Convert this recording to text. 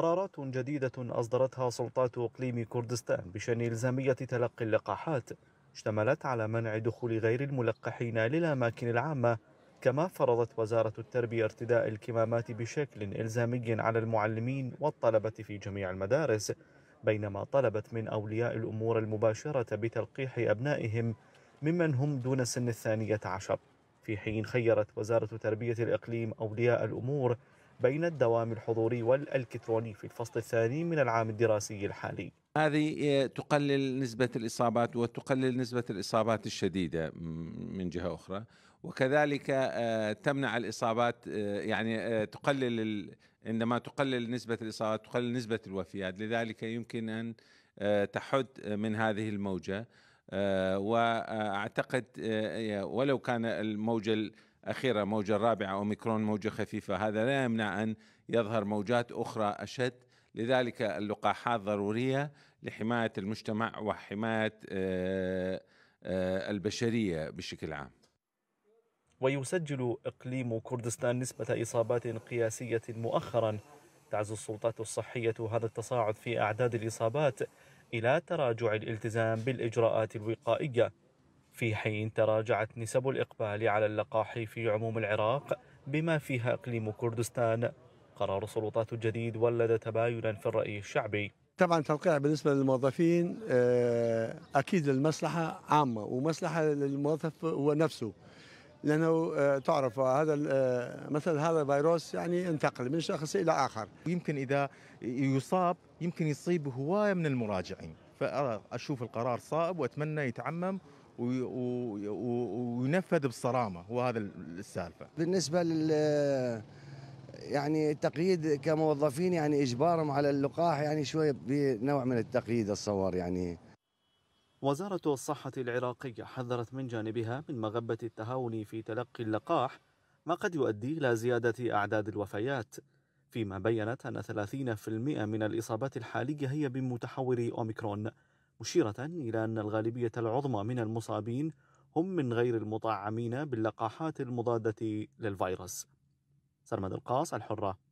قرارات جديدة أصدرتها سلطات إقليم كردستان بشأن إلزامية تلقي اللقاحات اشتملت على منع دخول غير الملقحين للأماكن العامة كما فرضت وزارة التربية ارتداء الكمامات بشكل إلزامي على المعلمين والطلبة في جميع المدارس بينما طلبت من أولياء الأمور المباشرة بتلقيح أبنائهم ممن هم دون سن الثانية عشر في حين خيرت وزارة تربية الإقليم أولياء الأمور بين الدوام الحضوري والالكتروني في الفصل الثاني من العام الدراسي الحالي. هذه آه، تقلل نسبة الإصابات وتقلل نسبة الإصابات الشديدة من جهة أخرى وكذلك آه، تمنع الإصابات آه، يعني تقلل عندما تقلل نسبة الإصابات تقلل نسبة الوفيات لذلك يمكن أن تحد من هذه الموجة وأعتقد ولو كان الموجة أخيرة موجة رابعة أوميكرون موجة خفيفة هذا لا يمنع أن يظهر موجات أخرى أشد لذلك اللقاحات ضرورية لحماية المجتمع وحماية آه، آه، البشرية بشكل عام ويسجل إقليم كردستان نسبة إصابات قياسية مؤخرا تعزو السلطات الصحية هذا التصاعد في أعداد الإصابات إلى تراجع الالتزام بالإجراءات الوقائية في حين تراجعت نسب الإقبال على اللقاح في عموم العراق بما فيها إقليم كردستان قرار السلطات الجديد ولد تباينا في الرأي الشعبي طبعا توقيع بالنسبه للموظفين آه، اكيد المصلحه عامه ومصلحه للموظف هو نفسه لانه آه، تعرف هذا آه، مثل هذا الفيروس يعني انتقل من شخص الى اخر يمكن اذا يصاب يمكن يصيب هوايه من المراجعين فاشوف القرار صائب واتمنى يتعمم وينفذ بصرامه هو هذا السالفه بالنسبه لل يعني التقييد كموظفين يعني اجبارهم على اللقاح يعني شويه بنوع من التقييد الصور يعني وزارة الصحة العراقية حذرت من جانبها من مغبة التهاون في تلقي اللقاح ما قد يؤدي إلى زيادة أعداد الوفيات فيما بينت أن 30% من الإصابات الحالية هي بمتحور أوميكرون مشيرة إلى أن الغالبية العظمى من المصابين هم من غير المطعمين باللقاحات المضادة للفيروس سرمد القاص الحرة